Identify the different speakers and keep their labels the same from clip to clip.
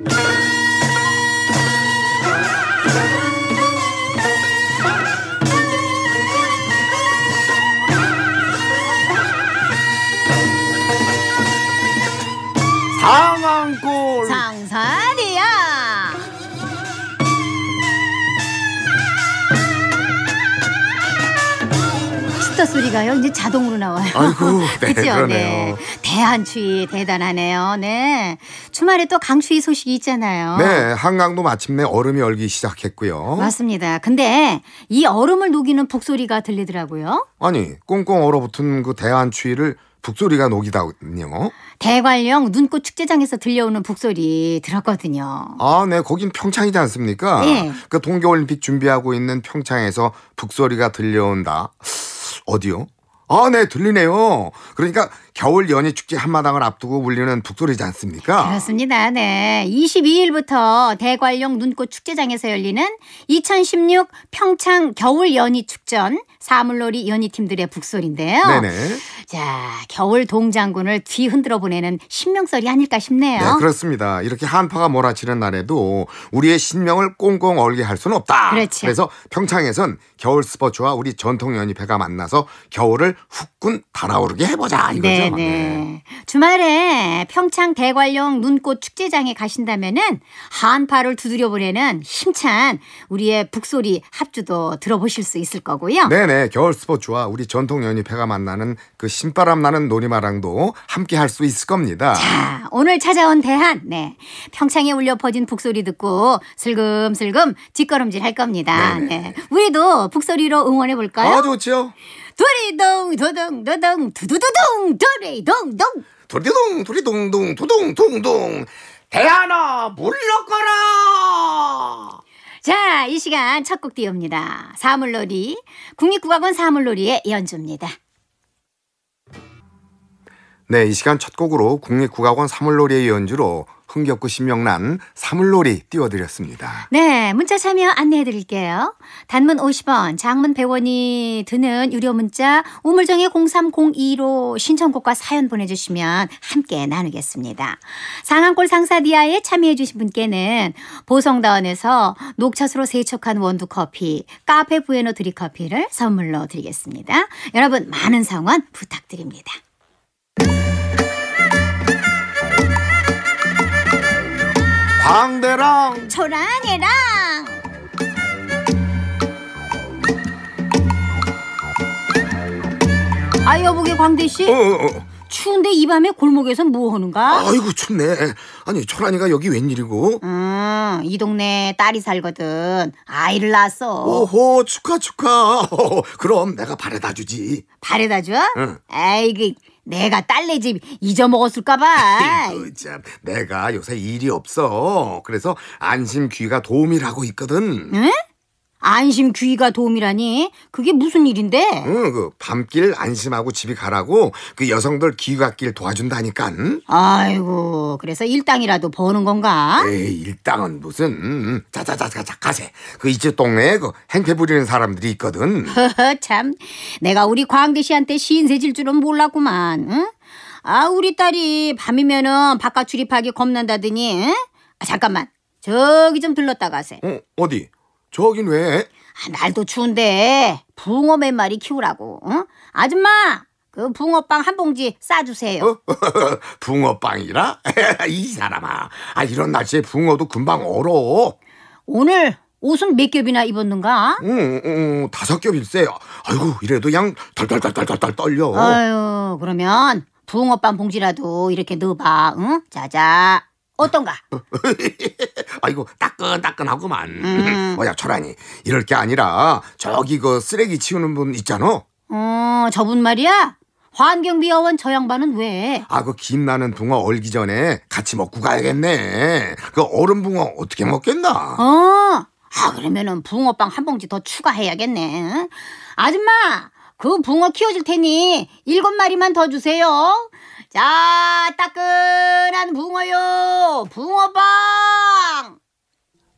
Speaker 1: you
Speaker 2: 소리가요. 이제 자동으로 나와요. 아이고, 네, 그렇죠. 네. 대한추위 대단하네요. 네. 주말에 또 강추위 소식이 있잖아요. 네,
Speaker 3: 한강도 마침내 얼음이 얼기 시작했고요.
Speaker 2: 맞습니다. 근데 이 얼음을 녹이는 북소리가 들리더라고요.
Speaker 3: 아니, 꽁꽁 얼어붙은 그 대한추위를 북소리가 녹이다니요.
Speaker 2: 대관령 눈꽃 축제장에서 들려오는 북소리 들었거든요.
Speaker 3: 아, 네. 거긴 평창이지 않습니까? 네. 그 동계올림픽 준비하고 있는 평창에서 북소리가 들려온다. 어디요? 아, 네, 들리네요. 그러니까 겨울 연희 축제 한마당을 앞두고 울리는 북소리지 않습니까?
Speaker 2: 그렇습니다. 네. 22일부터 대관령 눈꽃 축제장에서 열리는 2016 평창 겨울 연희 축전 사물놀이 연희팀들의 북소리인데요. 네네. 자, 겨울 동장군을 뒤흔들어 보내는 신명설이 아닐까 싶네요. 네,
Speaker 3: 그렇습니다. 이렇게 한파가 몰아치는 날에도 우리의 신명을 꽁꽁 얼게 할 수는 없다. 그렇죠. 그래서 평창에선 겨울 스포츠와 우리 전통 연희배가 만나서 겨울을 후끈 달아오르게 해보자 이거죠. 네. 아,
Speaker 2: 네 주말에 평창 대관령 눈꽃 축제장에 가신다면은 한파를 두드려 보내는 힘찬 우리의 북소리 합주도
Speaker 3: 들어보실 수 있을 거고요. 네네. 겨울 스포츠와 우리 전통 연입패가 만나는 그 신바람 나는 놀이마랑도 함께 할 수 있을 겁니다. 자,
Speaker 2: 오늘 찾아온 대한. 네. 평창에 울려 퍼진 북소리 듣고 슬금슬금 뒷걸음질 할 겁니다. 네네. 네. 우리도 북소리로 응원해 볼까요? 아,
Speaker 1: 좋죠. 도리동 도동 도동 두두두둥 도리동동 도리동 도리동동 도동동동
Speaker 2: 대하나 물러거라 자, 이 시간 첫 곡 띄웁니다. 사물놀이, 국립국악원 사물놀이의 연주입니다.
Speaker 3: 네, 이 시간 첫 곡으로 국립국악원 사물놀이의 연주로 흥겹고 신명난 사물놀이 띄워드렸습니다.
Speaker 2: 네, 문자 참여 안내해드릴게요. 단문 50원, 장문 100원이 드는 유료 문자 우물정의 0302로 신청곡과 사연 보내주시면 함께 나누겠습니다. 상한골 상사디아에 참여해주신 분께는 보성다원에서 녹차수로 세척한 원두커피, 카페 부에노 드립커피를 선물로 드리겠습니다. 여러분 많은 성원 부탁드립니다.
Speaker 1: 광대랑 초란이랑
Speaker 2: 아 여보게 광대씨 어, 어, 어. 추운데 이 밤에 골목에서 뭐 하는가? 아이고
Speaker 3: 춥네 아니 초란이가 여기 웬일이고
Speaker 2: 음, 이 동네 딸이 살거든 아이를 낳았어 오호
Speaker 3: 축하 축하 그럼 내가 바래다 주지
Speaker 2: 바래다 줘? 응. 에이 그 내가 딸네 집 잊어먹었을까봐.
Speaker 3: 참, 내가 요새 일이 없어. 그래서 안심 귀가 도움이라고 있거든. 응? 안심
Speaker 2: 귀가 도움이라니? 그게 무슨 일인데?
Speaker 3: 응, 그 밤길 안심하고 집이 가라고 그 여성들 귀갓길 도와준다니까.
Speaker 2: 아이고, 그래서 일당이라도 버는 건가?
Speaker 3: 에이, 일당은 무슨? 자자자자 음, 자 가세. 그이제 동네에 그 행패 부리는 사람들이 있거든.
Speaker 2: 참, 내가 우리 광대 씨한테 시인세 질 줄은 몰랐구만. 응? 아, 우리 딸이 밤이면은 바깥 출입하기 겁난다더니. 아, 잠깐만, 저기 좀 들렀다 가세.
Speaker 3: 어, 어디? 저긴 왜? 아,
Speaker 2: 날도 추운데 붕어 몇 마리 키우라고. 응? 어? 아줌마 그 붕어빵 한 봉지 싸주세요. 어?
Speaker 3: 붕어빵이라? 이 사람아. 아 이런 날씨에 붕어도 금방 얼어. 오늘
Speaker 2: 옷은 몇 겹이나 입었는가?
Speaker 3: 응, 응, 다섯 겹일세. 아이고 이래도 양 덜덜덜덜덜 떨려.
Speaker 2: 아유 그러면 붕어빵 봉지라도 이렇게 넣어봐. 응? 자자. 어떤가?
Speaker 3: 아이고 따끈따끈하구만. 음. 뭐 어야 초라니 이럴 게 아니라 저기 그 쓰레기 치우는 분 있잖아.
Speaker 2: 어 저분 말이야. 환경미화원 저 양반은 왜?
Speaker 3: 아그 김 나는 붕어 얼기 전에 같이 먹고 가야겠네. 그 얼음 붕어 어떻게 먹겠나?
Speaker 2: 어. 아 그러면은 붕어빵 한 봉지 더 추가해야겠네. 아줌마 그 붕어 키워줄 테니 일곱 마리만 더 주세요. 자, 따끈한 붕어요. 붕어빵.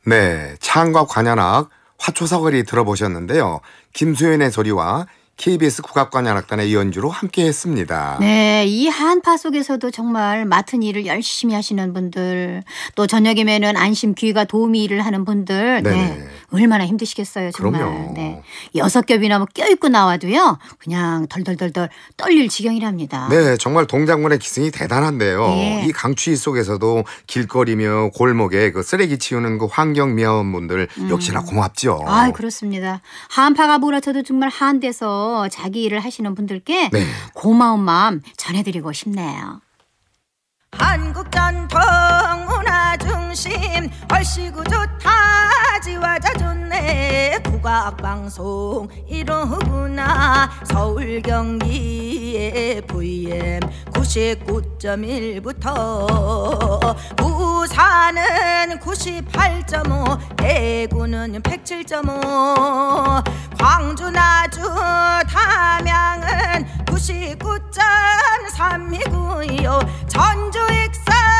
Speaker 3: 네, 창과 관현악 화초사거리 들어보셨는데요. 김수현의 소리와 KBS 국악관 연악단의 연주로 함께했습니다.
Speaker 2: 네, 이 한파 속에서도 정말 맡은 일을 열심히 하시는 분들, 또저녁이면 안심 귀가 도우미 일을 하는 분들, 네, 얼마나 힘드시겠어요, 정말. 그럼요. 네, 여섯 겹이나 뭐 껴입고 나와도요, 그냥 덜덜덜덜 떨릴 지경이랍니다. 네,
Speaker 3: 정말 동장군의 기승이 대단한데요. 네. 이 강추위 속에서도 길거리며 골목에 그 쓰레기 치우는 그 환경 미화원분들 음. 역시나 고맙죠. 아,
Speaker 2: 그렇습니다. 한파가 몰아쳐도 정말 한데서 자기 일을 하시는 분들께 네. 고마운 마음 전해드리고 싶네요.
Speaker 4: 한국 전통 문화 중심 얼씨구 좋다 지와자 좋네 국악방송 이러구나 서울 경기의 VM 99.1부터 부산은 98.5 대구는 107.5 광주 나주 담양은 99.3이고요 전주 익산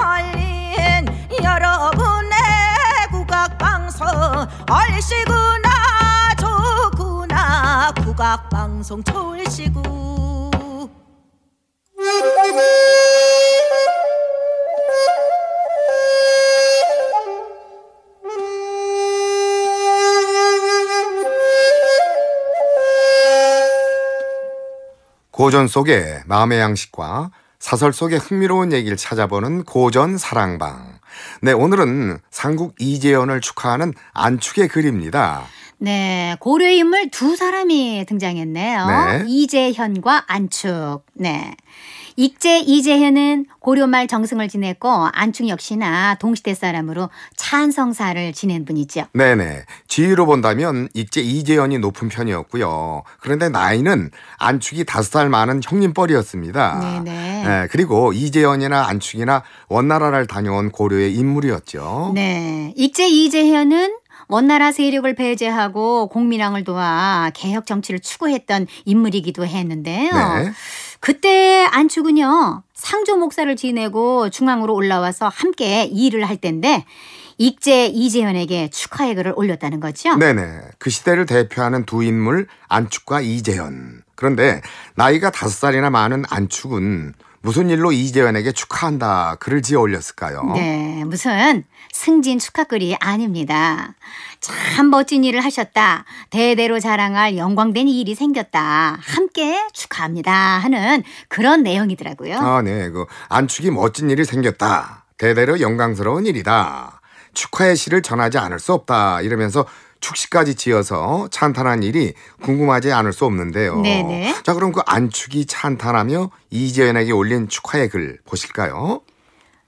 Speaker 4: 열린 여러분의 국악방송 얼씨구나 좋구나 국악방송 졸시구
Speaker 3: 고전 속의 마음의 양식과 사설 속의 흥미로운 얘기를 찾아보는 고전 사랑방. 네, 오늘은 상국 이재현을 축하하는 안축의 글입니다.
Speaker 2: 네, 고려의 인물 두 사람이 등장했네요. 네. 이재현과 안축. 네. 익재 이재현은 고려말 정승을 지냈고 안충 역시나 동시대 사람으로 찬성사를 지낸 분이죠.
Speaker 3: 네네. 지위로 본다면 익재 이재현이 높은 편이었고요. 그런데 나이는 안축이 다섯 살 많은 형님뻘이었습니다. 네네. 네, 그리고 이재현이나 안축이나 원나라를 다녀온 고려의 인물이었죠.
Speaker 2: 네. 익재 이재현은 원나라 세력을 배제하고 공민왕을 도와 개혁 정치를 추구했던 인물이기도 했는데요. 네. 그때 안축은요 상조 목사를 지내고 중앙으로 올라와서 함께 일을 할 텐데 익제 이재현에게 축하의 글을 올렸다는 거죠. 네네.
Speaker 3: 그 시대를 대표하는 두 인물 안축과 이재현. 그런데 나이가 다섯 살이나 많은 안축은 무슨 일로 이재현에게 축하한다 글을 지어 올렸을까요? 네,
Speaker 2: 무슨 승진 축하글이 아닙니다. 참 멋진 일을 하셨다. 대대로 자랑할 영광된 일이 생겼다. 함께 축하합니다. 하는 그런 내용이더라고요. 아,
Speaker 3: 네. 그 안축이 멋진 일이 생겼다. 대대로 영광스러운 일이다. 축하의 시를 전하지 않을 수 없다. 이러면서 축시까지 지어서 찬탄한 일이 궁금하지 않을 수 없는데요. 네네. 자, 그럼 그 안축이 찬탄하며 이재현에게 올린 축하의 글 보실까요?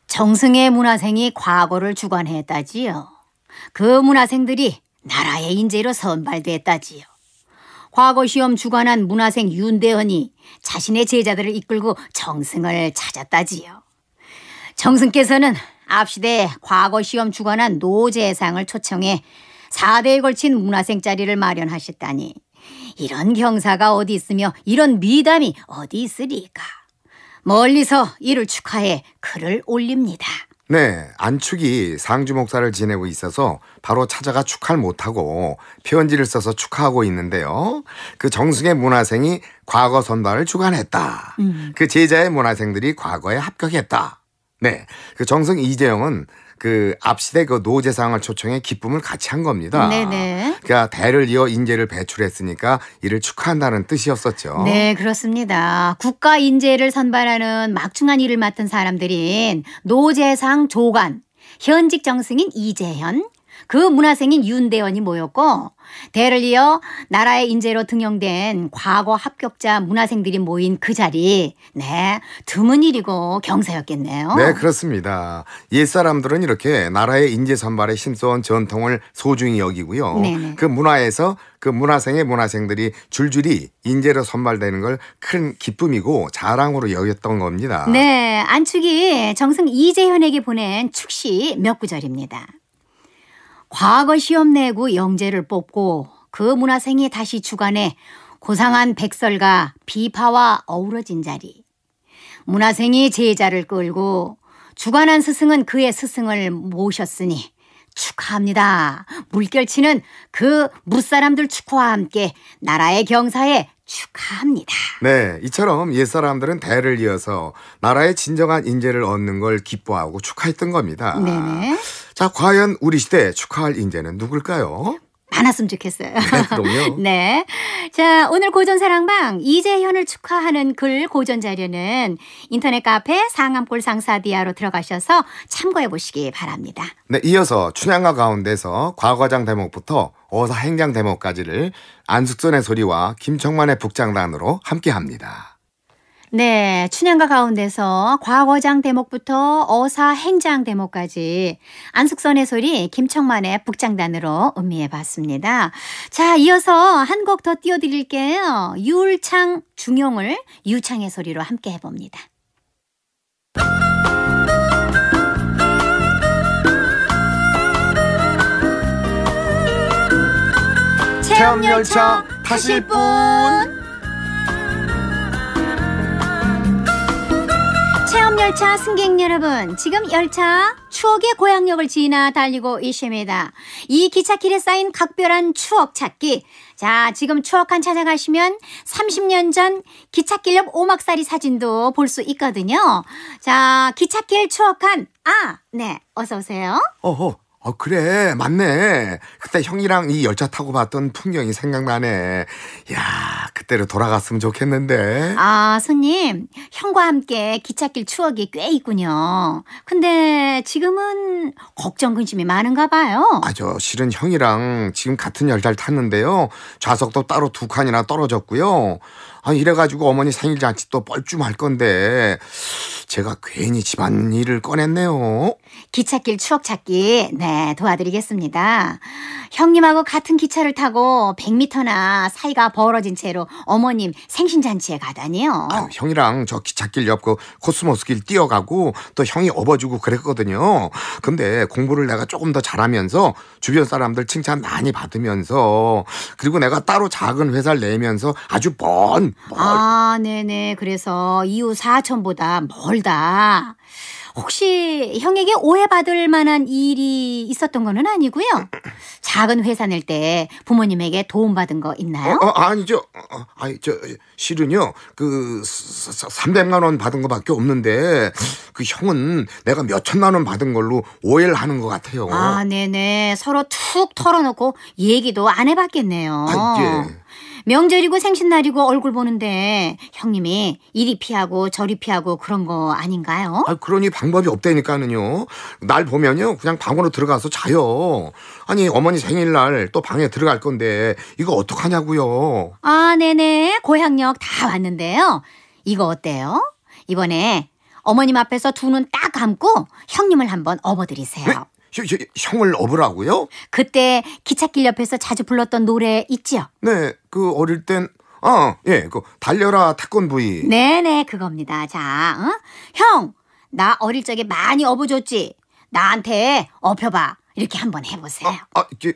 Speaker 2: 정승의 문화생이 과거를 주관했다지요. 그 문화생들이 나라의 인재로 선발됐다지요. 과거 시험 주관한 문화생 윤대헌이 자신의 제자들을 이끌고 정승을 찾았다지요. 정승께서는 앞시대 과거 시험 주관한 노재상을 초청해 4대에 걸친 문화생 자리를 마련하셨다니 이런 경사가 어디 있으며 이런 미담이 어디 있으리까. 멀리서 이를 축하해 글을 올립니다.
Speaker 3: 네, 안축이 상주 목사를 지내고 있어서 바로 찾아가 축하를 못하고 편지를 써서 축하하고 있는데요. 그 정승의 문화생이 과거 선발을 주관했다. 음. 그 제자의 문화생들이 과거에 합격했다. 네. 그 정승 이재영은 그 앞시대 그노재상을 초청해 기쁨을 같이 한 겁니다.
Speaker 2: 네네.
Speaker 3: 그러니까 대를 이어 인재를 배출했으니까 이를 축하한다는 뜻이었었죠. 네,
Speaker 2: 그렇습니다. 국가 인재를 선발하는 막중한 일을 맡은 사람들인 노재상 조관, 현직 정승인 이재현, 그 문화생인 윤대원이 모였고 대를 이어 나라의 인재로 등용된 과거 합격자 문화생들이 모인 그 자리 네 드문 일이고 경사였겠네요. 네
Speaker 3: 그렇습니다. 옛 사람들은 이렇게 나라의 인재 선발에 힘써온 전통을 소중히 여기고요. 네네. 네. 그 문화에서 그 문화생의 문화생들이 줄줄이 인재로 선발되는 걸 큰 기쁨이고 자랑으로 여겼던 겁니다.
Speaker 2: 네 안축이 정승 이재현에게 보낸 축시 몇 구절입니다. 과거 시험 내고 영재를 뽑고 그 문화생이 다시 주관해 고상한 백설과 비파와 어우러진 자리. 문화생이 제자를 끌고 주관한 스승은 그의 스승을 모셨으니 축하합니다. 물결치는 그 무사람들 축하와 함께 나라의 경사에 축하합니다.
Speaker 3: 네, 이처럼 옛사람들은 대를 이어서 나라의 진정한 인재를 얻는 걸 기뻐하고 축하했던 겁니다. 네네. 자, 과연 우리 시대 축하할 인재는 누굴까요? 많았으면 좋겠어요. 네,
Speaker 2: 네. 자, 오늘 고전 사랑방 이재현을 축하하는 글 고전 자료는 인터넷 카페 상암골 상사디아로 들어가셔서 참고해 보시기 바랍니다.
Speaker 3: 네, 이어서 춘향가 가운데서 과거장 대목부터 어사 행장 대목까지를 안숙선의 소리와 김청만의 북장단으로 함께 합니다.
Speaker 2: 네, 춘향가 가운데서 과거장 대목부터 어사행장 대목까지 안숙선의 소리 김청만의 북장단으로 음미해 봤습니다. 자, 이어서 한 곡 더 띄워드릴게요. 유울창 중용을 유창의 소리로 함께 해봅니다.
Speaker 3: 체험열차 타실 분
Speaker 2: 열차 승객 여러분, 지금 열차 추억의 고향역을 지나 달리고 있습니다. 이 기차길에 쌓인 각별한 추억 찾기. 자, 지금 추억한 찾아가시면 30년 전기찻길옆 오막살이 사진도 볼 수 있거든요. 자, 기찻길 추억한, 아, 네, 어서오세요.
Speaker 3: 어허, 어, 그래. 맞네. 그때 형이랑 이 열차 타고 봤던 풍경이 생각나네. 야, 그때로 돌아갔으면 좋겠는데.
Speaker 2: 아, 손님. 형과 함께 기찻길 추억이 꽤 있군요. 근데 지금은 걱정 근심이 많은가 봐요.
Speaker 3: 아, 저 실은 형이랑 지금 같은 열차를 탔는데요. 좌석도 따로 두 칸이나 떨어졌고요. 아, 이래가지고 어머니 생일 잔치 또 뻘쭘할 건데 제가 괜히 집안일을 꺼냈네요. 기찻길 추억
Speaker 2: 찾기, 네, 도와드리겠습니다. 형님하고 같은 기차를 타고 100m나 사이가 벌어진 채로 어머님 생신잔치에 가다니요. 아
Speaker 3: 형이랑 저 기찻길 옆그 코스모스길 뛰어가고 또 형이 업어주고 그랬거든요. 근데 공부를 내가 조금 더 잘하면서 주변 사람들 칭찬 많이 받으면서 그리고 내가 따로 작은 회사를 내면서 아주 먼, 먼. 아, 네네. 그래서 이웃
Speaker 2: 4촌보다 멀다. 혹시 형에게 오해받을 만한 일이 있었던 거는 아니고요. 작은 회사 낼때 부모님에게 도움받은
Speaker 3: 거 있나요? 어, 어, 아니죠. 어, 아니, 저, 실은요. 그, 300만 원 받은 거밖에 없는데 그 형은 내가 몇천만 원 받은 걸로 오해를 하는
Speaker 1: 것 같아요. 아,
Speaker 2: 네네. 서로 툭 털어놓고 얘기도 안 해봤겠네요. 아, 예. 명절이고 생신날이고 얼굴 보는데 형님이 이리 피하고 저리 피하고 그런 거 아닌가요?
Speaker 3: 아, 그러니 방법이 없다니까는요. 날 보면요. 그냥 방으로 들어가서 자요. 아니, 어머니 생일날 또 방에 들어갈 건데 이거 어떡하냐고요.
Speaker 2: 아, 네네. 고향역 다 왔는데요. 이거 어때요? 이번에 어머님 앞에서 두 눈 딱 감고 형님을 한번 업어드리세요. 네.
Speaker 3: 형을 업으라고요? 그때 기찻길 옆에서 자주 불렀던 노래 있지요? 네, 그 어릴 땐 어, 예, 그 달려라 태권 부이.
Speaker 2: 네네 그겁니다. 자, 어? 형, 나 어릴 적에 많이 업어줬지. 나한테
Speaker 3: 업혀봐. 이렇게 한번 해보세요. 아, 아 이,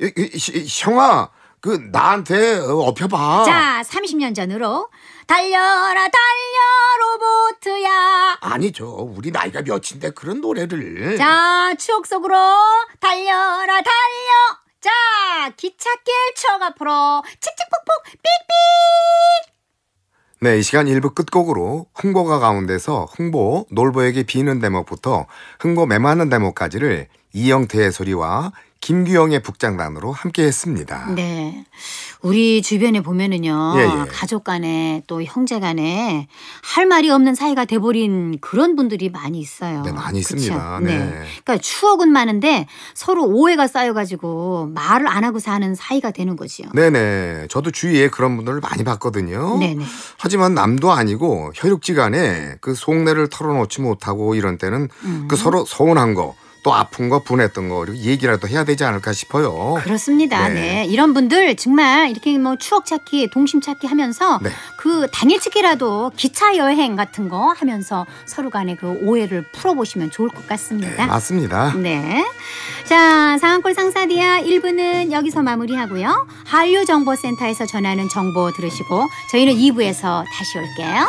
Speaker 3: 이, 이, 형아, 그 나한테 업혀봐. 자,
Speaker 2: 30년 전으로 달려라 달려 로보트야
Speaker 3: 아니죠 우리 나이가 몇인데 그런 노래를
Speaker 2: 자 추억 속으로 달려라 달려 자 기찻길 추억 앞으로 칙칙폭폭 삑삑
Speaker 3: 네, 이 시간 1부 끝곡으로 흥보가 가운데서 흥보, 놀보에게 비는 대목부터 흥보 매만는 대목까지를 이영태의 소리와 김규영의 북장단으로 함께했습니다.
Speaker 2: 네, 우리 주변에 보면은요 예, 예. 가족 간에 또 형제 간에 할 말이 없는 사이가 돼버린 그런 분들이 많이 있어요. 네, 많이 있습니다. 네. 네. 그러니까 추억은 많은데 서로 오해가 쌓여가지고 말을 안 하고 사는 사이가 되는 거지요.
Speaker 3: 네네, 저도 주위에 그런 분들을 많이 봤거든요. 네네. 하지만 남도 아니고 혈육지간에 그 속내를 털어놓지 못하고 이런 때는 음. 그 서로 서운한 거. 또 아픈 거 분했던 거 그리고 얘기라도 해야 되지 않을까 싶어요. 그렇습니다. 네. 네.
Speaker 2: 이런 분들 정말 이렇게 뭐 추억 찾기, 동심 찾기 하면서 네. 그 당일치기라도 기차 여행 같은 거 하면서 서로 간의 그 오해를 풀어보시면 좋을 것 같습니다. 네,
Speaker 3: 맞습니다.
Speaker 2: 네. 자, 상한골 상사디아 1부는 여기서 마무리하고요. 한류정보센터에서 전하는 정보 들으시고 저희는 2부에서 다시 올게요.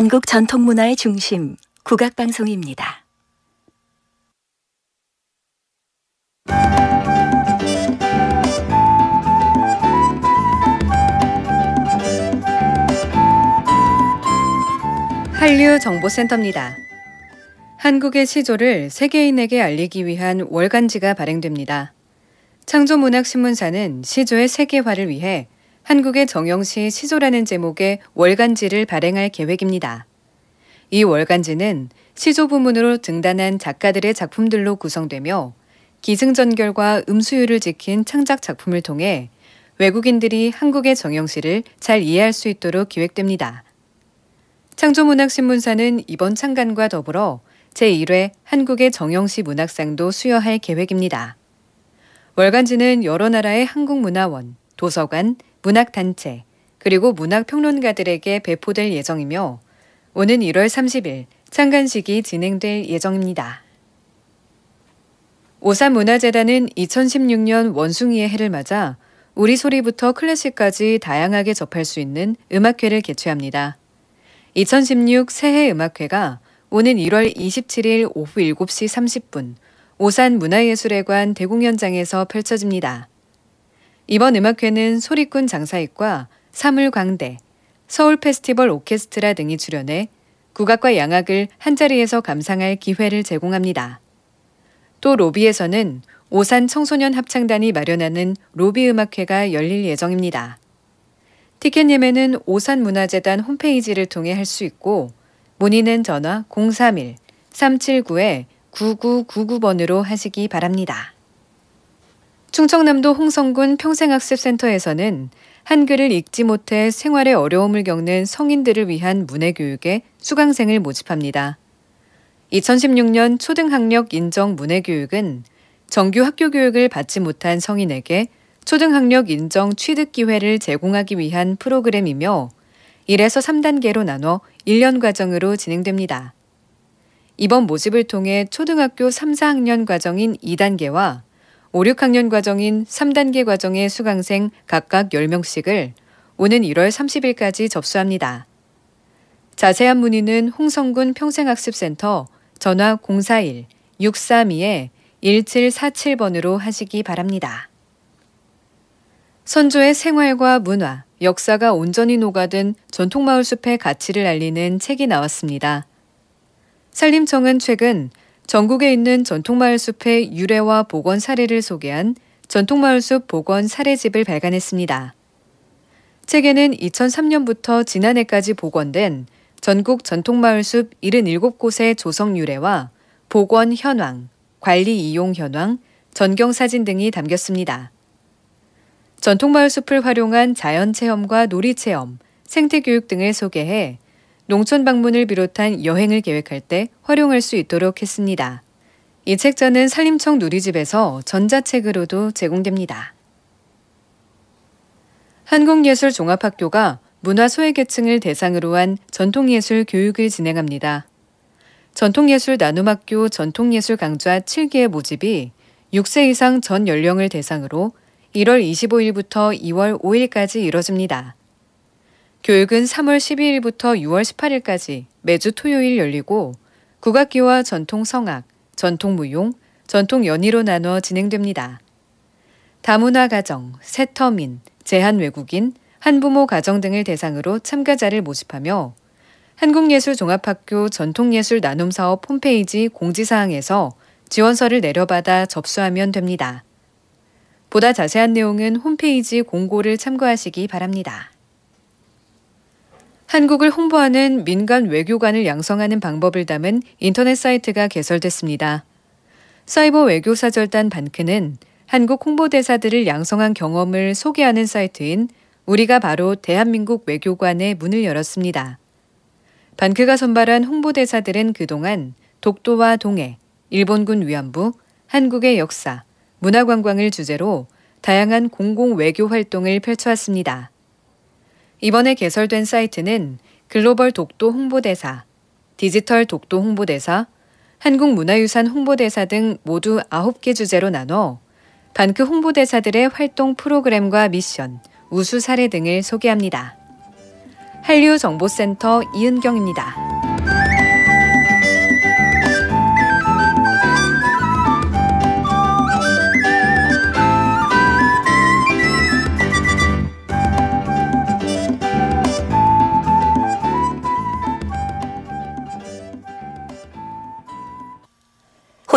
Speaker 5: 한국 전통문화의 중심, 국악방송입니다. 한류정보센터입니다. 한국의 시조를 세계인에게 알리기 위한 월간지가 발행됩니다. 창조문학신문사는 시조의 세계화를 위해 한국의 정영시 시조라는 제목의 월간지를 발행할 계획입니다. 이 월간지는 시조 부문으로 등단한 작가들의 작품들로 구성되며 기승전결과 음수율을 지킨 창작 작품을 통해 외국인들이 한국의 정영시를 잘 이해할 수 있도록 기획됩니다. 창조문학신문사는 이번 창간과 더불어 제1회 한국의 정영시 문학상도 수여할 계획입니다. 월간지는 여러 나라의 한국문화원, 도서관, 문학단체, 그리고 문학평론가들에게 배포될 예정이며 오는 1월 30일 창간식이 진행될 예정입니다. 오산문화재단은 2016년 원숭이의 해를 맞아 우리 소리부터 클래식까지 다양하게 접할 수 있는 음악회를 개최합니다. 2016 새해 음악회가 오는 1월 27일 오후 7시 30분 오산문화예술회관 대공연장에서 펼쳐집니다. 이번 음악회는 소리꾼 장사익과 사물광대, 서울 페스티벌 오케스트라 등이 출연해 국악과 양악을 한자리에서 감상할 기회를 제공합니다. 또 로비에서는 오산 청소년 합창단이 마련하는 로비 음악회가 열릴 예정입니다. 티켓 예매는 오산문화재단 홈페이지를 통해 할 수 있고 문의는 전화 031-379-9999번으로 하시기 바랍니다. 충청남도 홍성군 평생학습센터에서는 한글을 읽지 못해 생활에 어려움을 겪는 성인들을 위한 문해교육에 수강생을 모집합니다. 2016년 초등학력 인정 문해교육은 정규 학교 교육을 받지 못한 성인에게 초등학력 인정 취득 기회를 제공하기 위한 프로그램이며 1에서 3단계로 나눠 1년 과정으로 진행됩니다. 이번 모집을 통해 초등학교 3, 4학년 과정인 2단계와 5, 6학년 과정인 3단계 과정의 수강생 각각 10명씩을 오는 1월 30일까지 접수합니다. 자세한 문의는 홍성군 평생학습센터 전화 041-632-1747번으로 하시기 바랍니다. 선조의 생활과 문화, 역사가 온전히 녹아든 전통마을 숲의 가치를 알리는 책이 나왔습니다. 산림청은 최근 전국에 있는 전통마을 숲의 유래와 복원 사례를 소개한 전통마을 숲 복원 사례집을 발간했습니다. 책에는 2003년부터 지난해까지 복원된 전국 전통마을 숲 77곳의 조성 유래와 복원 현황, 관리 이용 현황, 전경 사진 등이 담겼습니다. 전통마을 숲을 활용한 자연 체험과 놀이 체험, 생태 교육 등을 소개해 농촌 방문을 비롯한 여행을 계획할 때 활용할 수 있도록 했습니다. 이 책전은 산림청 누리집에서 전자책으로도 제공됩니다. 한국예술종합학교가 문화소외계층을 대상으로 한 전통예술 교육을 진행합니다. 전통예술 나눔학교 전통예술 강좌 7개 모집이 6세 이상 전 연령을 대상으로 1월 25일부터 2월 5일까지 이뤄집니다. 교육은 3월 12일부터 6월 18일까지 매주 토요일 열리고 국악기와 전통 성악, 전통 무용, 전통 연희로 나누어 진행됩니다. 다문화 가정, 세터민, 제한 외국인, 한부모 가정 등을 대상으로 참가자를 모집하며 한국예술종합학교 전통예술 나눔사업 홈페이지 공지사항에서 지원서를 내려받아 접수하면 됩니다. 보다 자세한 내용은 홈페이지 공고를 참고하시기 바랍니다. 한국을 홍보하는 민간 외교관을 양성하는 방법을 담은 인터넷 사이트가 개설됐습니다. 사이버 외교사절단 반크는 한국 홍보대사들을 양성한 경험을 소개하는 사이트인 우리가 바로 대한민국 외교관의 문을 열었습니다. 반크가 선발한 홍보대사들은 그동안 독도와 동해, 일본군 위안부, 한국의 역사, 문화관광을 주제로 다양한 공공 외교 활동을 펼쳐왔습니다. 이번에 개설된 사이트는 글로벌 독도 홍보대사, 디지털 독도 홍보대사, 한국문화유산 홍보대사 등 모두 9개 주제로 나눠 반크 홍보대사들의 활동 프로그램과 미션, 우수 사례 등을 소개합니다. 한류정보센터 이은경입니다.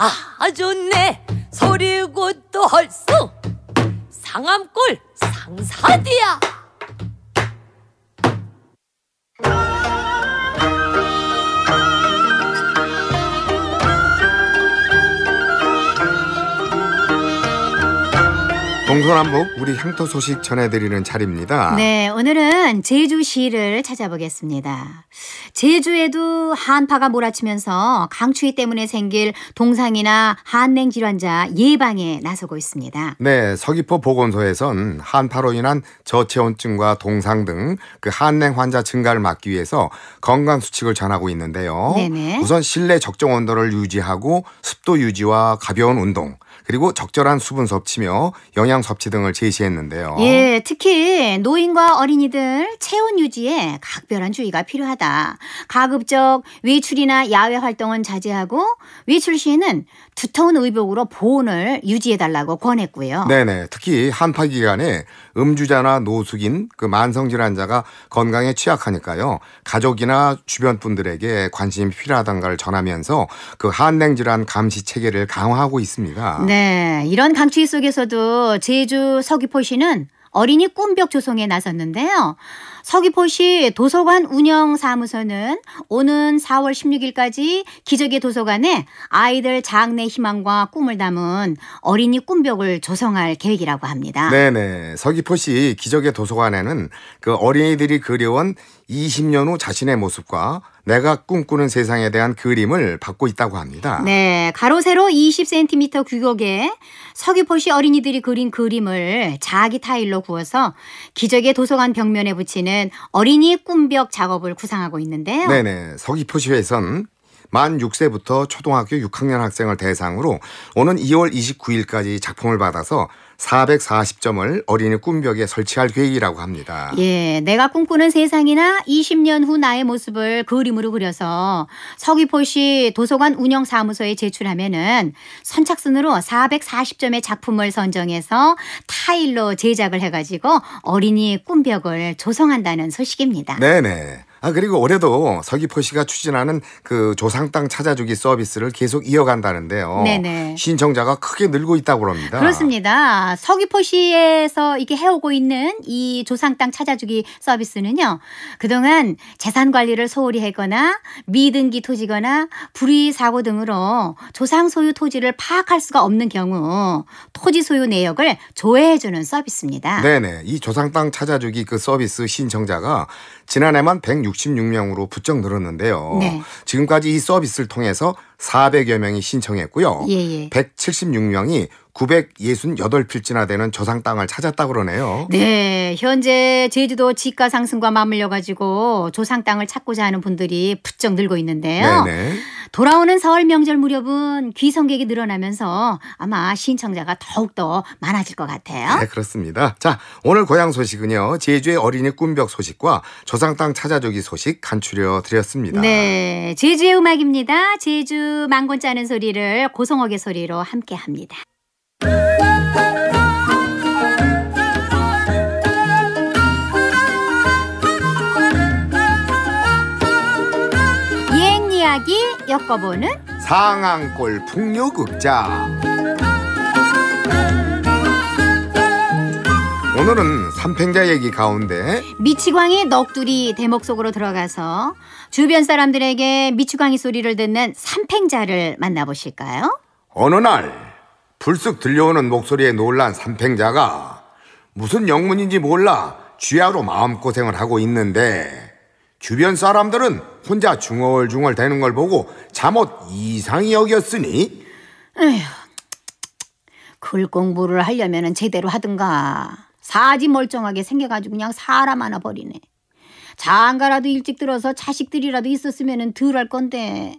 Speaker 6: 아 좋네 소리고 또 헐수 상암골 상사디야
Speaker 3: 동서남북 우리 향토 소식 전해드리는 자리입니다.
Speaker 2: 네, 오늘은 제주시를 찾아보겠습니다. 제주에도 한파가 몰아치면서 강추위 때문에 생길 동상이나 한냉 질환자 예방에 나서고 있습니다.
Speaker 3: 네, 서귀포 보건소에선 한파로 인한 저체온증과 동상 등 그 한냉 환자 증가를 막기 위해서 건강 수칙을 전하고 있는데요. 네네. 우선 실내 적정 온도를 유지하고 습도 유지와 가벼운 운동 그리고 적절한 수분 섭취며 영양 섭취 등을 제시했는데요.
Speaker 2: 예, 특히 노인과 어린이들 체온 유지에 각별한 주의가 필요하다. 가급적 외출이나 야외 활동은 자제하고 외출 시에는 두터운 의복으로 보온을 유지해달라고 권했고요.
Speaker 3: 네네. 특히 한파 기간에 음주자나 노숙인, 그 만성질환자가 건강에 취약하니까요. 가족이나 주변 분들에게 관심이 필요하단가를 전하면서 그 한냉질환 감시 체계를 강화하고 있습니다.
Speaker 2: 네. 이런 강추위 속에서도 제주 서귀포시는 어린이 꿈벽 조성에 나섰는데요. 서귀포시 도서관 운영사무소는 오는 4월 16일까지 기적의 도서관에 아이들 장래 희망과 꿈을 담은 어린이 꿈벽을 조성할 계획이라고 합니다.
Speaker 3: 네네. 서귀포시 기적의 도서관에는 그 어린이들이 그려온 20년 후 자신의 모습과 내가 꿈꾸는 세상에 대한 그림을 받고 있다고 합니다.
Speaker 2: 네, 가로 세로 20cm 규격의 서귀포시 어린이들이 그린 그림을 자기 타일로 구워서 기적의 도서관 벽면에 붙이는 어린이 꿈벽 작업을 구상하고 있는데요.
Speaker 3: 네네, 서귀포시에선 만 6세부터 초등학교 6학년 학생을 대상으로 오는 2월 29일까지 작품을 받아서 440점을 어린이 꿈벽에 설치할 계획이라고 합니다.
Speaker 2: 예, 내가 꿈꾸는 세상이나 20년 후 나의 모습을 그림으로 그려서 서귀포시 도서관 운영사무소에 제출하면은 선착순으로 440점의 작품을 선정해서 타일로 제작을 해가지고 어린이 꿈벽을 조성한다는 소식입니다.
Speaker 3: 네네. 아 그리고 올해도 서귀포시가 추진하는 그 조상 땅 찾아주기 서비스를 계속 이어간다는데요. 네네. 신청자가 크게 늘고 있다고
Speaker 4: 합니다.
Speaker 2: 그렇습니다. 서귀포시에서 이게 해오고 있는 이 조상 땅 찾아주기 서비스는요. 그동안 재산 관리를 소홀히 했거나 미등기 토지거나 불의 사고 등으로 조상 소유 토지를 파악할 수가 없는 경우 토지 소유 내역을 조회해 주는 서비스입니다.
Speaker 3: 네네. 이 조상 땅 찾아주기 그 서비스 신청자가 지난해만 166명으로 부쩍 늘었는데요. 네. 지금까지 이 서비스를 통해서 400여 명이 신청했고요. 예예. 176명이 968필지나 되는 조상 땅을 찾았다 그러네요.
Speaker 2: 네, 현재 제주도 지가 상승과 맞물려 가지고 조상 땅을 찾고자 하는 분들이 부쩍 늘고 있는데요. 네네. 돌아오는 서울 명절 무렵은 귀성객이 늘어나면서 아마 신청자가 더욱더 많아질 것 같아요. 네,
Speaker 3: 그렇습니다. 자, 오늘 고향 소식은요. 제주의 어린이 꿈벽 소식과 조상 땅 찾아주기 소식 간추려 드렸습니다.
Speaker 2: 네, 제주의 음악입니다. 제주 망곤 짜는 소리를 고성옥의 소리로 함께합니다. 엮어보는
Speaker 3: 상앙골 풍요극장 오늘은 삼팽자 얘기 가운데
Speaker 2: 미치광이 넋두리 대목 속으로 들어가서 주변 사람들에게 미치광이 소리를 듣는 삼팽자를 만나보실까요?
Speaker 3: 어느 날 불쑥 들려오는 목소리에 놀란 삼팽자가 무슨 영문인지 몰라 쥐하로 마음고생을 하고 있는데 주변 사람들은 혼자 중얼중얼 대는 걸 보고 잠옷 이상이 여겼으니 에휴,
Speaker 2: 글 공부를 하려면 제대로 하든가 사지 멀쩡하게 생겨가지고 그냥 사람 하나 버리네 장가라도 일찍 들어서 자식들이라도 있었으면 덜 할 건데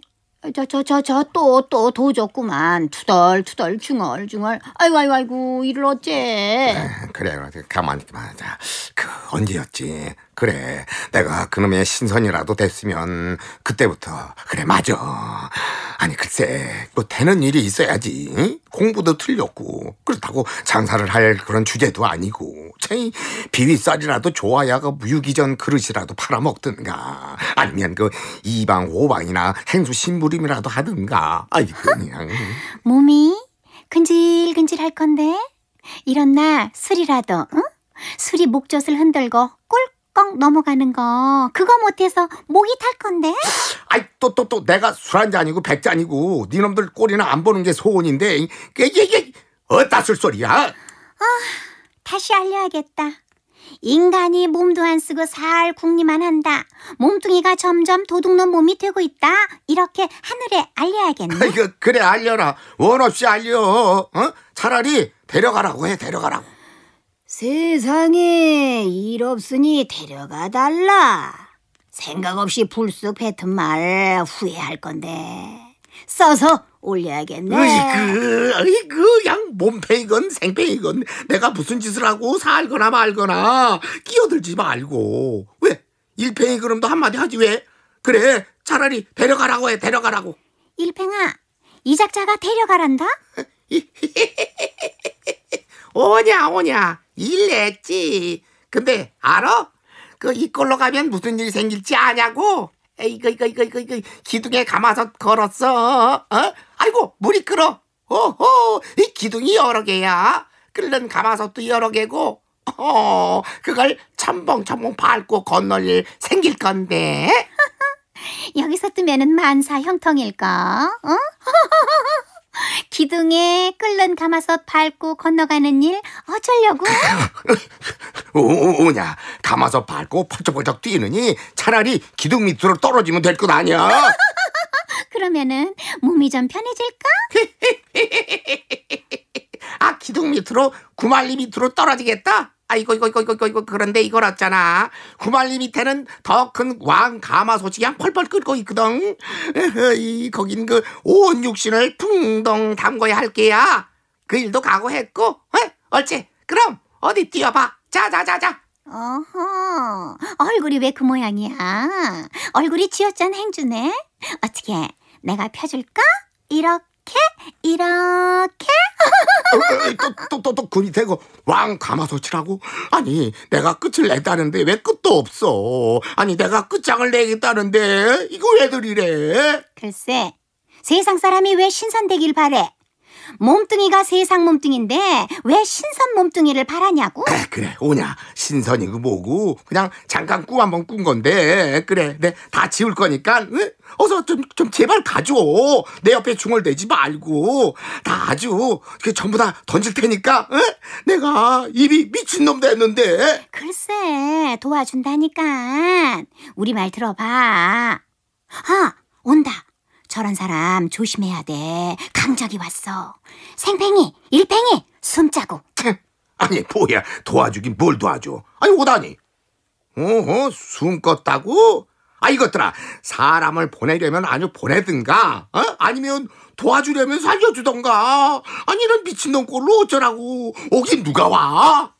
Speaker 2: 저, 저, 저, 저, 또, 또, 도졌구만. 투덜, 투덜, 중얼, 중얼. 아이고, 아이고, 아이고, 이를 어째.
Speaker 3: 그래, 그래, 가만히 있기만 자 그, 언제였지? 그래, 내가 그놈의 신선이라도 됐으면, 그때부터, 그래, 맞아. 아니 글쎄 뭐 되는 일이 있어야지 응? 공부도 틀렸고 그렇다고 장사를 할 그런 주제도 아니고 제이 비위쌀이라도 좋아야 그 무유기전 그릇이라도 팔아먹든가 아니면 그 이방 오방이나 행수 심부름이라도 하든가 아이 그냥
Speaker 2: 몸이 근질근질할 건데 이런 날 술이라도 응? 술이 목젖을 흔들고 꿀꽁 넘어가는 거 그거 못해서 목이 탈 건데?
Speaker 3: 아이 또 또 또 내가 술 한 잔이고 백잔이고 니놈들 꼴이나 안 보는 게 소원인데 이게 어따 쓸 소리야? 아
Speaker 2: 다시 알려야겠다. 인간이 몸도 안 쓰고 살 궁리만 한다. 몸뚱이가 점점 도둑놈 몸이 되고 있다. 이렇게
Speaker 1: 하늘에 알려야겠네. 이거 그래 알려라. 원 없이 알려. 어? 차라리 데려가라고 해 데려가라고.
Speaker 2: 세상에 일 없으니 데려가 달라. 생각 없이 불쑥 뱉은 말 후회할
Speaker 1: 건데 써서 올려야겠네. 으이그, 으이그, 양 몸패이건 생패이건 내가 무슨 짓을 하고 살거나 말거나 끼어들지 말고 왜 일팽이 그럼도 한마디 하지 왜? 그래 차라리 데려가라고 해 데려가라고. 일팽아 이 작자가 데려가란다? 오냐 오냐 일냈지. 근데 알아? 그 이꼴로 가면 무슨 일이 생길지 아냐고? 이거 이거 이거 이거 이거 기둥에 감아서 걸었어. 어? 아이고 물이 끓어. 어허 이 기둥이 여러 개야. 끓는 가마솥도 여러 개고. 어 그걸 첨벙첨벙 밟고 건널 일 생길 건데. 여기서 뜨면은 만사
Speaker 2: 형통일까? 어? 기둥에 끓는 가마솥 밟고 건너가는 일 어쩌려고?
Speaker 3: 오냐 어, 어, 가마솥 밟고 펄쩍펄쩍 뛰느니 차라리 기둥 밑으로 떨어지면 될 것 아니야
Speaker 1: 그러면은 몸이 좀 편해질까? 아 기둥 밑으로 구말리 밑으로 떨어지겠다? 아이거 이거 이거 이거 이거 이거 그런데 이걸 어잖아 구말리 밑에는 더 큰 왕 가마 소식이 한 펄펄 끓고 있거든 이 거긴 그 온 육신을 풍덩 담궈야 할 게야 그 일도 각오했고 어? 옳지 그럼 어디 뛰어봐 자자자자
Speaker 4: 어허
Speaker 2: 얼굴이 왜 그 모양이야 얼굴이 쥐어짠 행주네
Speaker 1: 어떻게 내가 펴줄까 이렇게 이렇게 이렇게 또 또또또 글이 되고왕 가마솥이라고? 아니 내가 끝을 냈다는데 왜 끝도 없어? 아니 내가 끝장을 내겠다는데 이거 왜 들이래?
Speaker 2: 글쎄 세상 사람이 왜 신선되길 바래? 몸뚱이가 세상 몸뚱인데 왜 신선 몸뚱이를 바라냐고? 에, 아,
Speaker 3: 그래 오냐 신선이고 뭐고 그냥 잠깐 꾸 한번 꾼 건데 그래 내다 지울 거니까 으? 어서 좀, 좀 제발 가져 내 옆에 중얼대지 말고 다 아주 그 전부 다 던질 테니까 으? 내가 입이 미친놈 됐는데
Speaker 2: 글쎄 도와준다니까 우리 말 들어봐 아 온다 저런 사람 조심해야 돼. 강적이 왔어. 생팽이, 일팽이,
Speaker 3: 숨자고. 아니 뭐야 도와주긴 뭘 도와줘. 아니 오다니. 어허 숨껐다고? 아 이것들아 사람을 보내려면 아주
Speaker 1: 보내든가 어? 아니면 도와주려면 살려주던가 아니 이런 미친놈 꼴로 어쩌라고 오긴 누가 와?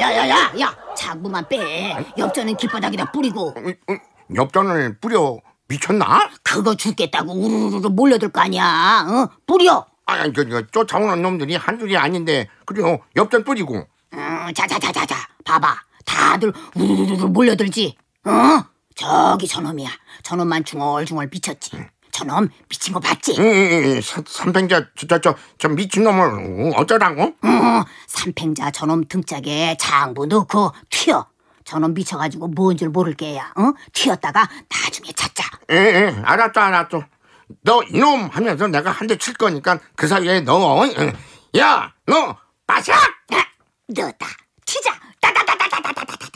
Speaker 2: 야야야야 자꾸만 빼옆전은 길바닥에다 뿌리고 음, 음.
Speaker 3: 엽전을 뿌려 미쳤나? 그거 죽겠다고 우르르 몰려들 거 아니야. 어? 뿌려. 아, 아니 저, 그, 저 그, 쫓아오는 놈들이 한둘이 아닌데 그래요 엽전 뿌리고. 음,
Speaker 2: 어, 자자자자자 봐봐 다들 우르르 몰려들지. 어? 저기 저놈이야. 저놈만 중얼중얼 미쳤지. 응. 저놈 미친 거 봤지? 응, 삼팽자 저저저 저, 미친 놈을 어, 어쩌라고? 응, 어, 삼팽자 저놈 등짝에
Speaker 1: 장부 넣고 튀어. 저놈 미쳐가지고 뭔 줄 모를 게야. 어? 튀었다가 나중에 찾자. 예, 예, 알았다, 알았어. 너 이놈 하면서 내가 한 대 칠 거니까 그 사이에 너, 어, 야, 너, 빠샤! 넣었다. 튀자. 따다다다다다다다.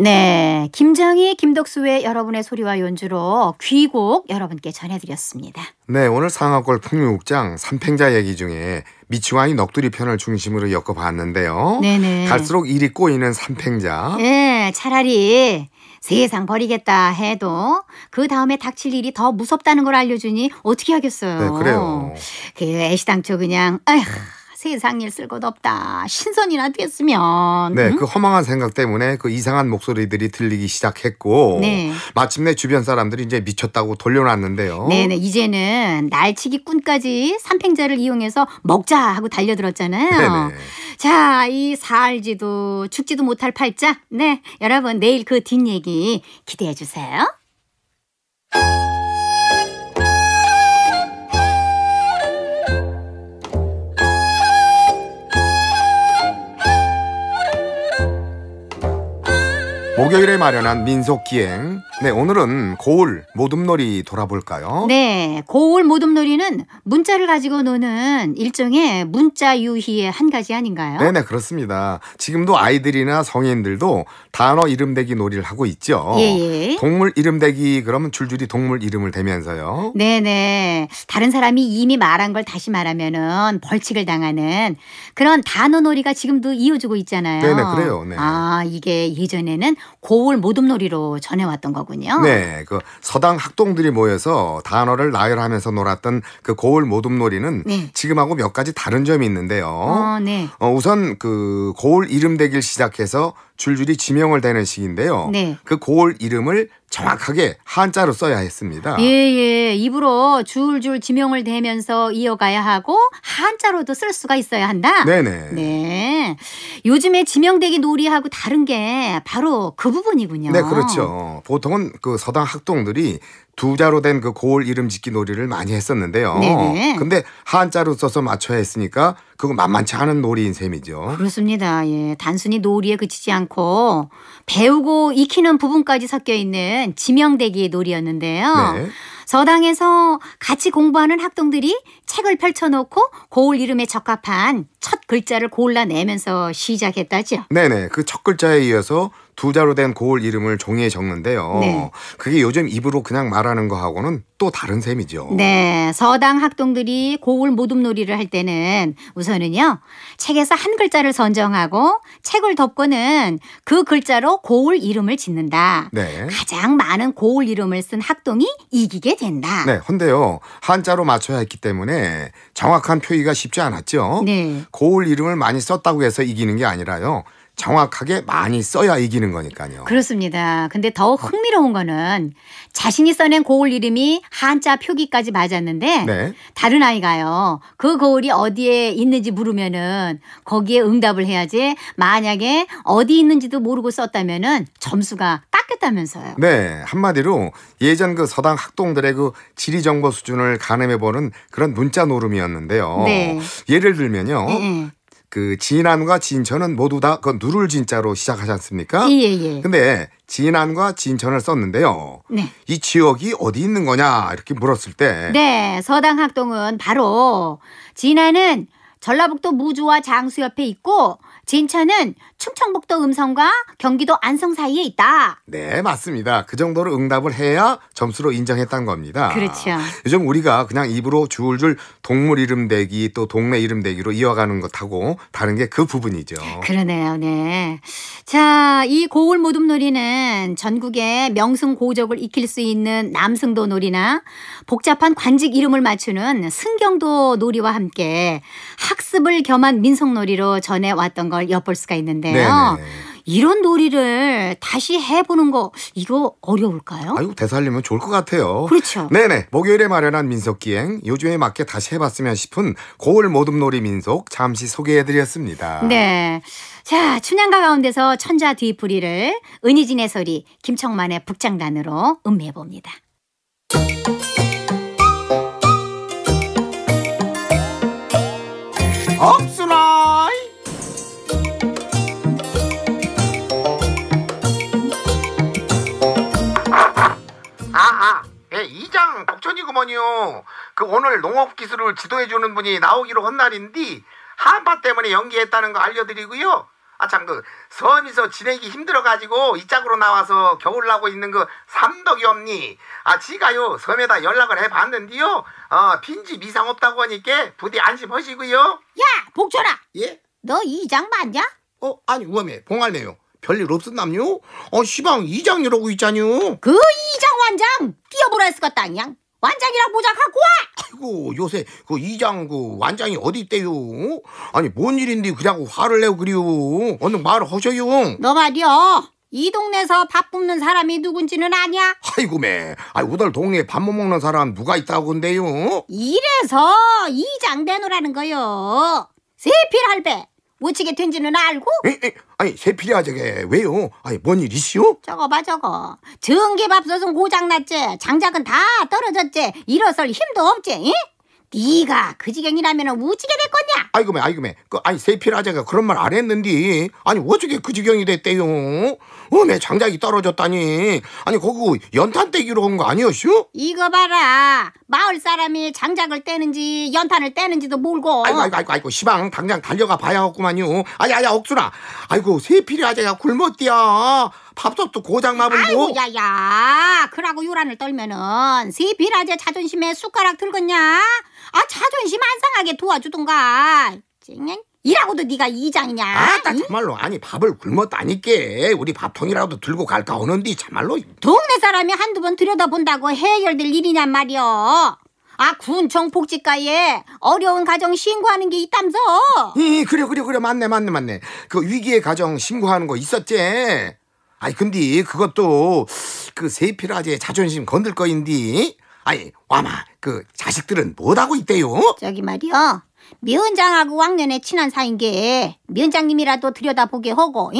Speaker 3: 네.
Speaker 2: 김장희, 김덕수의 여러분의 소리와 연주로 귀곡 여러분께 전해드렸습니다.
Speaker 3: 네. 오늘 상하골 풍류국장 삼팽자 얘기 중에 미추왕이 넋두리 편을 중심으로 엮어봤는데요. 네네. 갈수록 일이 꼬이는 삼팽자.
Speaker 2: 네. 차라리 세상 버리겠다 해도 그 다음에 닥칠 일이 더 무섭다는 걸 알려주니 어떻게 하겠어요. 네, 그래요. 그 애시당초 그냥, 아휴. 세상일 쓸 것 없다. 신선이나 됐으면. 네, 응?
Speaker 3: 그 허망한 생각 때문에 그 이상한 목소리들이 들리기 시작했고 네. 마침내 주변 사람들이 이제 미쳤다고 돌려놨는데요. 네, 네.
Speaker 2: 이제는 날치기꾼까지 삼팽자를 이용해서 먹자 하고 달려들었잖아요. 네네. 자, 이 살지도 죽지도 못할 팔자. 네, 여러분 내일 그 뒷얘기 기대해 주세요.
Speaker 3: 목요일에 마련한 민속기행 네, 오늘은 고을 모둠놀이 돌아볼까요?
Speaker 2: 네, 고을 모둠놀이는 문자를 가지고 노는 일종의 문자 유희의 한 가지 아닌가요? 네네,
Speaker 3: 네, 그렇습니다. 지금도 아이들이나 성인들도 단어 이름 대기 놀이를 하고 있죠. 예. 예. 동물 이름 대기 그러면 줄줄이 동물 이름을 대면서요.
Speaker 2: 네네. 네. 다른 사람이 이미 말한 걸 다시 말하면은 벌칙을 당하는 그런 단어 놀이가 지금도 이어지고 있잖아요. 네네, 네, 그래요. 네. 아, 이게 예전에는 고을 모둠놀이로 전해왔던 거고. 거군요. 네,
Speaker 3: 그 서당 학동들이 모여서 단어를 나열하면서 놀았던 그 고을 모둠놀이는 네. 지금하고 몇 가지 다른 점이 있는데요. 어, 네. 어, 우선 그 고을 이름 대기를 시작해서 줄줄이 지명을 대는 시기인데요. 네. 그 고을 이름을 정확하게 한자로 써야 했습니다. 예,
Speaker 2: 예. 입으로 줄줄 지명을 대면서 이어가야 하고 한자로도 쓸 수가 있어야 한다. 네네. 네. 요즘에 지명대기 놀이하고 다른 게 바로 그 부분이군요. 네, 그렇죠.
Speaker 3: 보통은 그 서당 학동들이 두 자로 된 그 고을 이름 짓기 놀이를 많이 했었는데요. 네네. 근데 한자로 써서 맞춰야 했으니까 그거 만만치 않은 놀이인 셈이죠.
Speaker 2: 그렇습니다. 예. 단순히 놀이에 그치지 않고 배우고 익히는 부분까지 섞여 있는 지명대기의 놀이였는데요. 네. 서당에서 같이 공부하는 학동들이 책을 펼쳐놓고 고을 이름에 적합한 첫 글자를 골라내면서 시작했다죠.
Speaker 3: 네네. 그 첫 글자에 이어서 두 자로 된 고을 이름을 종이에 적는데요. 네. 그게 요즘 입으로 그냥 말하는 거하고는 또 다른 셈이죠.
Speaker 2: 네. 서당 학동들이 고을 모둠놀이를 할 때는 우선은요. 책에서 한 글자를 선정하고 책을 덮고는 그 글자로 고을 이름을 짓는다. 네. 가장 많은 고을 이름을 쓴 학동이 이기게 된다. 네.
Speaker 3: 헌데요. 한자로 맞춰야 했기 때문에 정확한 표기가 쉽지 않았죠. 네. 고을 이름을 많이 썼다고 해서 이기는 게 아니라요. 정확하게 많이 써야 이기는 거니까요.
Speaker 2: 그렇습니다. 근데 더 흥미로운 거는 자신이 써낸 고을 이름이 한자 표기까지 맞았는데 네. 다른 아이가요. 그 고을이 어디에 있는지 물으면은 거기에 응답을 해야지 만약에 어디 있는지도 모르고 썼다면은 점수가 깎였다면서요.
Speaker 3: 네. 한마디로 예전 그 서당 학동들의 그 지리 정보 수준을 가늠해 보는 그런 문자 노름이었는데요. 네. 예를 들면요. 네. 그 진안과 진천은 모두 다 그 누를 진자로 시작하지 않습니까? 예, 예. 예. 근데 진안과 진천을 썼는데요. 네. 이 지역이 어디 있는 거냐 이렇게 물었을 때
Speaker 2: 네, 서당학동은 바로 진안은 전라북도 무주와 장수 옆에 있고 진천은 충청북도 음성과 경기도 안성 사이에 있다.
Speaker 3: 네, 맞습니다. 그 정도로 응답을 해야 점수로 인정했던 겁니다. 그렇죠. 요즘 우리가 그냥 입으로 줄줄 동물 이름 대기 또 동네 이름 대기로 이어가는 것하고 다른 게 그 부분이죠.
Speaker 2: 그러네요, 네. 자, 이 고을 모둠놀이는 전국의 명승 고적을 익힐 수 있는 남승도 놀이나 복잡한 관직 이름을 맞추는 승경도 놀이와 함께 학습을 겸한 민속놀이로 전해왔던 것. 걸 엿볼 수가 있는데요. 네네. 네. 이런 놀이를 다시 해보는 거 이거 어려울까요?
Speaker 3: 아유 되살리면 좋을 것 같아요. 그렇죠. 네네 네. 목요일에 마련한 민속기행 요즘에 맞게 다시 해봤으면 싶은 고을 모둠놀이 민속 잠시 소개해드렸습니다.
Speaker 2: 네. 자 춘향가 가운데서 천자 뒤풀이를 은희진의 소리 김청만의 북장단으로 음미해봅니다. 없으나
Speaker 3: 참 복전이구먼요. 그 오늘 농업 기술을 지도해주는 분이 나오기로 한 날인데 한파 때문에 연기했다는 거 알려드리고요. 아 참
Speaker 1: 그 섬에서 지내기 힘들어가지고 이 짝으로 나와서 겨울 나고 있는 그 삼덕이 없니? 아 지가요 섬에다 연락을 해봤는데요. 어 빈집 이상 없다고 하니까 부디 안심하시고요. 야 복철아. 예? 너 이장 맞냐? 어 아니 우엄이 봉할래요 별일 없었남요? 어, 시방 이장 이러고 있잖요. 그 이장
Speaker 3: 완장 뛰어보라 했을 것도 아니야. 완장이랑 보자 갖고 와! 아이고 요새 그 이장 그 완장이 어디 있대요? 아니 뭔 일인데 그냥 화를 내고 그리요? 얼른 말을 하셔요.
Speaker 2: 너 말이여. 이 동네에서 밥 굽는 사람이 누군지는 아냐?
Speaker 3: 아이고 매, 아이 우덜 동네에 밥 못 먹는 사람 누가 있다고 근데요?
Speaker 2: 이래서 이장 대노라는 거요. 세필할배 못치게 된지는 알고?
Speaker 3: 에, 에, 아니 세필이야 저게 왜요? 아니 뭔 일이시오?
Speaker 2: 저거 봐 저거 전기밥솥은 고장났지 장작은 다 떨어졌지 일어설 힘도 없지 에? 네가 그 지경이라면 우지게 됐겠냐?
Speaker 3: 아이고 매 아이고 매그 아니 세필 아재가 그런 말 안했는디 아니 어떻게 그 지경이 됐대요? 어메 장작이 떨어졌다니. 아니 거기 그 연탄 떼기로 온 거 아니었슈?
Speaker 2: 이거 봐라. 마을 사람이 장작을 떼는지 연탄을 떼는지도 모르고. 아이고 아이고 아이고,
Speaker 3: 아이고 시방 당장 달려가 봐야 겠구만요. 아야 아야 억수나.
Speaker 1: 아이고 세필이 아재가 굶었디야. 밥솥도 고장나불고. 뭐? 아이고
Speaker 2: 야야. 그러고 요란을 떨면은 세필 아재 자존심에 숟가락 들겠냐? 아 자존심 안 상하게 도와주던가. 찡 이라고도 네가 이장이냐? 아따
Speaker 1: 참말로 아니
Speaker 3: 밥을 굶었다니께 우리 밥통이라도 들고 갈까 오는디 네 참말로
Speaker 2: 동네 사람이 한두 번 들여다본다고 해결될 일이냔 말이여아 군청 복지과에 어려운 가정 신고하는 게있다서이
Speaker 3: 그래 그래 그래 맞네 맞네 맞네 그 위기의 가정 신고하는 거 있었지 아니 근데 그것도 그 세필아제 자존심 건들 거인디 아니 와마 그 자식들은 뭐하고 있대요? 저기
Speaker 2: 말이여 미은장하고 왕년에 친한 사인 게 미은장님이라도 들여다보게 하고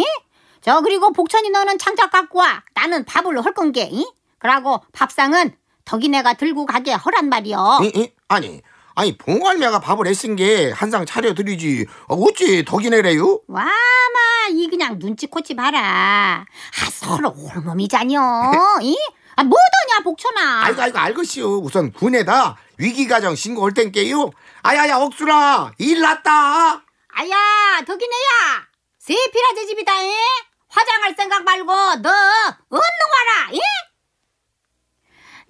Speaker 2: 저 그리고 복천이 너는 창작 갖고 와 나는 밥을 헐 건 게 그러고 밥상은 덕이네가 들고 가게 허란 말이여
Speaker 3: 아니 아니 봉알매가 밥을 했은 게항상 차려드리지 어, 어찌 덕이네래요?
Speaker 2: 와마 이 그냥 눈치 코치 봐라 아 서로 홀몸이자녀 아, 뭐더냐, 복천아.
Speaker 1: 아이고, 아이고, 알것이요. 우선 군에다 위기가정 신고올 땐게요. 아야야, 억수라. 일 났다.
Speaker 2: 아야,
Speaker 1: 덕이네야. 세피라제
Speaker 2: 집이다, 에? 화장할 생각 말고, 너, 얼른 와라, 예?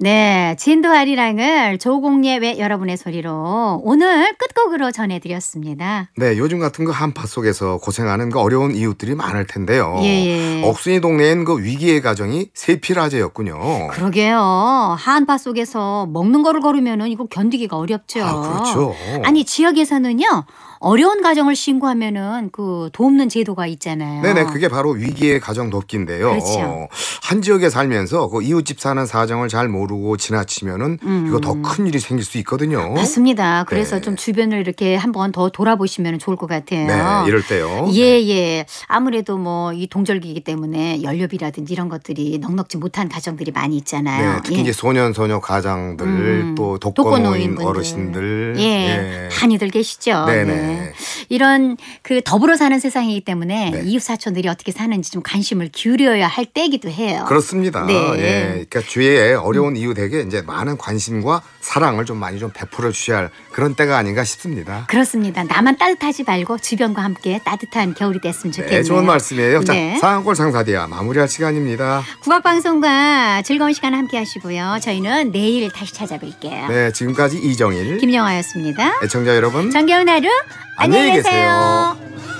Speaker 2: 네, 진도 아리랑을 조공예 외 여러분의 소리로 오늘 끝곡으로 전해드렸습니다.
Speaker 3: 네, 요즘 같은 그 한파 속에서 고생하는 그 어려운 이웃들이 많을 텐데요. 예, 예. 억순이 동네엔 그 위기의 가정이 세필화제였군요.
Speaker 2: 그러게요. 한파 속에서 먹는 거를 걸으면 이거 견디기가 어렵죠. 아, 그렇죠. 아니 지역에서는요 어려운 가정을 신고하면은 그 돕는 제도가 있잖아요. 네네 그게
Speaker 3: 바로 위기의 가정 돕기인데요. 그렇죠. 어, 한 지역에 살면서 그 이웃집 사는 사정을 잘 모르고 지나치면은 음. 이거 더 큰 일이 생길 수 있거든요. 맞습니다.
Speaker 2: 그래서 네. 좀 주변을 이렇게 한 번 더 돌아보시면 좋을 것 같아요. 네, 이럴 때요. 예, 네. 예. 아무래도 뭐 이 동절기이기 때문에 연료비라든지 이런 것들이 넉넉지 못한 가정들이 많이 있잖아요.
Speaker 3: 네, 특히 예. 이제 소년 소녀 가장들 음. 또 독거노인 어르신들 예. 예.
Speaker 2: 네. 많이들 계시죠. 네네. 네. 네. 이런 그 더불어 사는 세상이기 때문에 네. 이웃 사촌들이 어떻게 사는지 좀 관심을 기울여야 할 때이기도 해요.
Speaker 3: 그렇습니다. 네. 예. 그러니까 주위에 어려운 이웃에게 이제 많은 관심과 사랑을 좀 많이 좀 베풀어 주셔야 할 그런 때가 아닌가 싶습니다.
Speaker 2: 그렇습니다. 나만 따뜻하지 말고 주변과 함께 따뜻한 겨울이 됐으면 네, 좋겠네요. 네, 좋은 말씀이에요. 자, 상한골
Speaker 3: 네. 상사디아 마무리할 시간입니다.
Speaker 2: 국악방송과 즐거운 시간 함께 하시고요. 저희는 내일 다시 찾아뵐게요.
Speaker 3: 네, 지금까지 이정일,
Speaker 2: 김영아였습니다.
Speaker 3: 애청자 여러분, 정겨운 하루 안녕히 계세요.